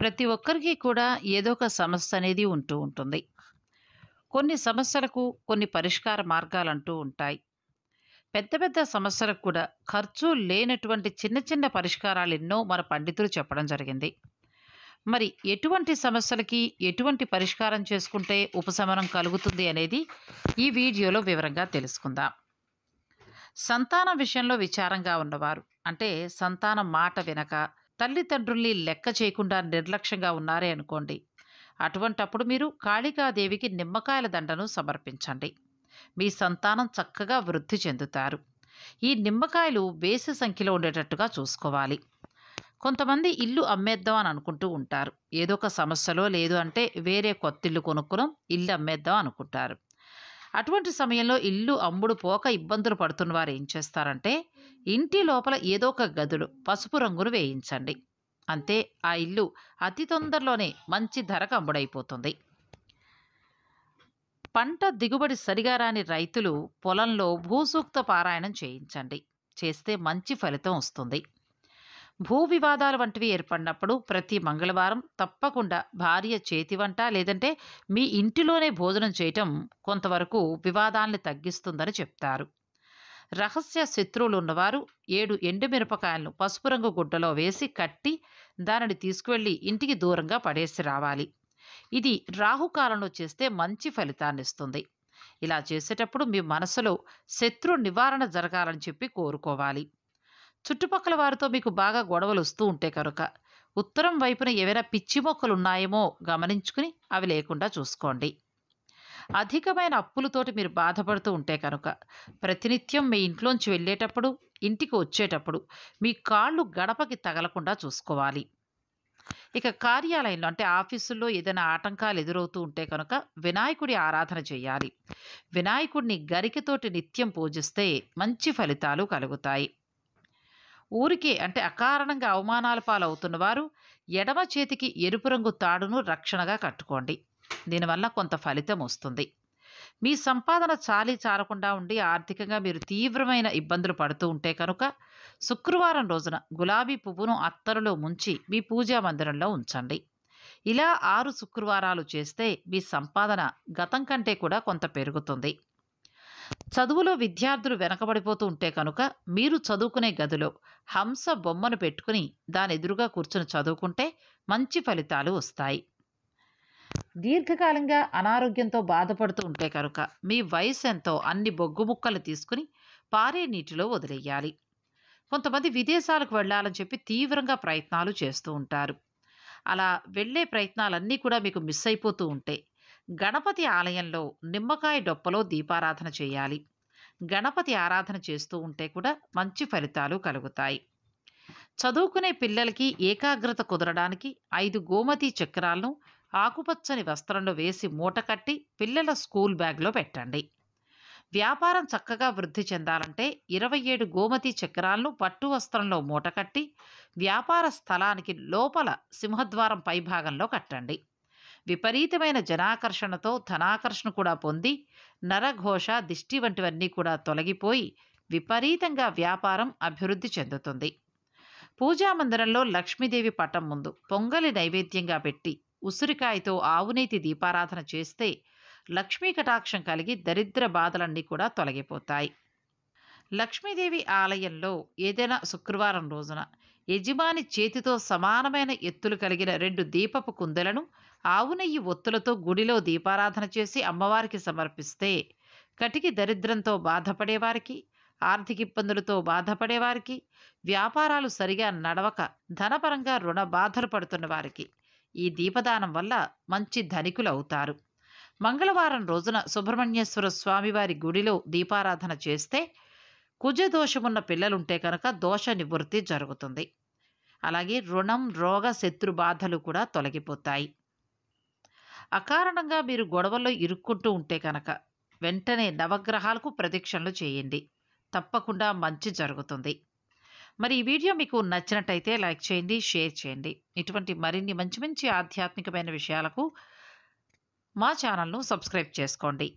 ప్రతి ఒక్కరికి కూడా ఏదో ఒక సమస్య అనేది ఉంటూ ఉంటుంది కొన్ని సమస్యలకు కొన్ని పరిష్కార మార్గాలు అంటూ ఉంటాయి పెద్ద పెద్ద సమస్యలకు కూడా ఖర్చు లేనటువంటి చిన్న చిన్న పరిష్కారాలు ఎన్నో మన పండితులు చెప్పడం జరిగింది మరి ఎటువంటి సమస్యలకి ఎటువంటి పరిష్కారం చేసుకుంటే ఉపశమనం కలుగుతుంది అనేది ఈ వీడియోలో వివరంగా తెలుసుకుందాం సంతానం విషయంలో విచారంగా ఉన్నవారు అంటే సంతానం మాట వినక తల్లిదండ్రుల్ని లెక్క చేయకుండా నిర్లక్ష్యంగా ఉన్నారే అనుకోండి అటువంటప్పుడు మీరు కాళికాదేవికి నిమ్మకాయల దండను సమర్పించండి మీ సంతానం చక్కగా వృద్ధి చెందుతారు ఈ నిమ్మకాయలు వేసి సంఖ్యలో ఉండేటట్టుగా చూసుకోవాలి కొంతమంది ఇల్లు అమ్మేద్దాం అని అనుకుంటూ ఉంటారు ఏదో ఒక సమస్యలో లేదు అంటే వేరే కొత్త ఇల్లు ఇల్లు అమ్మేద్దాం అనుకుంటారు అటువంటి సమయంలో ఇల్లు అమ్ముడు పోక ఇబ్బందులు పడుతున్న వారు ఏం చేస్తారంటే ఇంటి లోపల ఏదో ఒక గదులు పసుపు రంగును వేయించండి అంతే ఆ ఇల్లు అతి తొందరలోనే మంచి ధరకు అమ్ముడైపోతుంది పంట దిగుబడి సరిగా రాని రైతులు పొలంలో భూసూక్త పారాయణం చేయించండి చేస్తే మంచి ఫలితం వస్తుంది భూ వివాదాలు వంటివి ఏర్పడినప్పుడు ప్రతి మంగళవారం తప్పకుండా భార్య చేతి వంట లేదంటే మీ ఇంటిలోనే భోజనం చేయటం కొంతవరకు వివాదాలను తగ్గిస్తుందని చెప్తారు రహస్య శత్రువులు ఉన్నవారు ఏడు ఎండుమిరపకాయలను పసుపు రంగు గుడ్డలో వేసి కట్టి దానిని తీసుకువెళ్ళి ఇంటికి దూరంగా పడేసి రావాలి ఇది రాహుకాలంలో చేస్తే మంచి ఫలితాన్ని ఇస్తుంది ఇలా చేసేటప్పుడు మీ మనసులో శత్రు నివారణ జరగాలని చెప్పి కోరుకోవాలి చుట్టుపక్కల వారితో మీకు బాగా గొడవలు వస్తూ ఉంటే కనుక ఉత్తరం వైపున ఏవైనా పిచ్చి మొక్కలు ఉన్నాయేమో గమనించుకుని అవి లేకుండా చూసుకోండి అధికమైన అప్పులతోటి మీరు బాధపడుతూ ఉంటే కనుక ప్రతినిత్యం మీ ఇంట్లోంచి వెళ్ళేటప్పుడు ఇంటికి వచ్చేటప్పుడు మీ కాళ్ళు గడపకి తగలకుండా చూసుకోవాలి ఇక కార్యాలయంలో అంటే ఆఫీసుల్లో ఏదైనా ఆటంకాలు ఎదురవుతూ ఉంటే కనుక వినాయకుడి ఆరాధన చేయాలి వినాయకుడిని గరికతోటి నిత్యం పూజిస్తే మంచి ఫలితాలు కలుగుతాయి ఊరికే అంటే అకారణంగా అవమానాల పాలవుతున్న వారు ఎడమ చేతికి ఎరుపు రంగు తాడును రక్షణగా కట్టుకోండి దీనివల్ల కొంత ఫలితం వస్తుంది మీ సంపాదన చాలీ చాలకుండా ఉండి ఆర్థికంగా మీరు తీవ్రమైన ఇబ్బందులు పడుతూ ఉంటే కనుక శుక్రవారం రోజున గులాబీ పువ్వును అత్తరులో ముంచి మీ పూజా మందిరంలో ఉంచండి ఇలా ఆరు శుక్రవారాలు చేస్తే మీ సంపాదన గతం కంటే కూడా కొంత పెరుగుతుంది చదువులో విద్యార్థులు వెనకబడిపోతూ ఉంటే కనుక మీరు చదువుకునే గదిలో హంస బొమ్మను పెట్టుకుని దాని ఎదురుగా కూర్చుని చదువుకుంటే మంచి ఫలితాలు వస్తాయి దీర్ఘకాలంగా అనారోగ్యంతో బాధపడుతూ ఉంటే కనుక మీ వయసు ఎంతో అన్ని బొగ్గు ముక్కలు తీసుకుని పారే నీటిలో వదిలేయాలి కొంతమంది విదేశాలకు వెళ్ళాలని చెప్పి తీవ్రంగా ప్రయత్నాలు చేస్తూ ఉంటారు అలా వెళ్ళే ప్రయత్నాలన్నీ కూడా మీకు మిస్ అయిపోతూ ఉంటే గణపతి ఆలయంలో నిమ్మకాయ డొప్పలో దీపారాధన చేయాలి గణపతి ఆరాధన చేస్తూ ఉంటే కూడా మంచి ఫలితాలు కలుగుతాయి చదువుకునే పిల్లలకి ఏకాగ్రత కుదరడానికి ఐదు గోమతి చక్రాలను ఆకుపచ్చని వస్త్రంలో వేసి మూటకట్టి పిల్లల స్కూల్ బ్యాగ్లో పెట్టండి వ్యాపారం చక్కగా వృద్ధి చెందాలంటే ఇరవై ఏడు గోమతి చక్రాలను పట్టు వస్త్రంలో మూటకట్టి వ్యాపార స్థలానికి లోపల సింహద్వారం పైభాగంలో కట్టండి విపరీతమైన జనాకర్షణతో ధనాకర్షణ కూడా పొంది నరఘోష దిష్టి వంటివన్నీ కూడా తొలగిపోయి విపరీతంగా వ్యాపారం అభివృద్ధి చెందుతుంది పూజా మందిరంలో లక్ష్మీదేవి పటం ముందు పొంగలి నైవేద్యంగా పెట్టి ఉసిరికాయతో ఆవునేతి దీపారాధన చేస్తే లక్ష్మీ కటాక్షం కలిగి దరిద్ర బాధలన్నీ కూడా తొలగిపోతాయి లక్ష్మీదేవి ఆలయంలో ఏదైనా శుక్రవారం రోజున యజమాని చేతితో సమానమైన ఎత్తులు కలిగిన రెండు దీపపు కుందలను ఆవు నెయ్యి ఒత్తులతో గుడిలో దీపారాధన చేసి అమ్మవారికి సమర్పిస్తే కటికి దరిద్రంతో బాధపడేవారికి ఆర్థిక ఇబ్బందులతో బాధపడేవారికి వ్యాపారాలు సరిగా నడవక ధనపరంగా రుణ బాధలు పడుతున్న వారికి ఈ దీపదానం వల్ల మంచి ధనికులు అవుతారు మంగళవారం రోజున సుబ్రహ్మణ్యేశ్వర స్వామివారి గుడిలో దీపారాధన చేస్తే కుజదోషమున్న పిల్లలుంటే కనుక దోష నివృత్తి జరుగుతుంది అలాగే రుణం రోగ శత్రు బాధలు కూడా తొలగిపోతాయి అకారణంగా మీరు గొడవల్లో ఇరుక్కుంటూ ఉంటే కనుక వెంటనే నవగ్రహాలకు ప్రదక్షిణలు చేయండి తప్పకుండా మంచి జరుగుతుంది మరి ఈ వీడియో మీకు నచ్చినట్టయితే లైక్ చేయండి షేర్ చేయండి ఇటువంటి మరిన్ని మంచి మంచి ఆధ్యాత్మికమైన విషయాలకు మా ఛానల్ను సబ్స్క్రైబ్ చేసుకోండి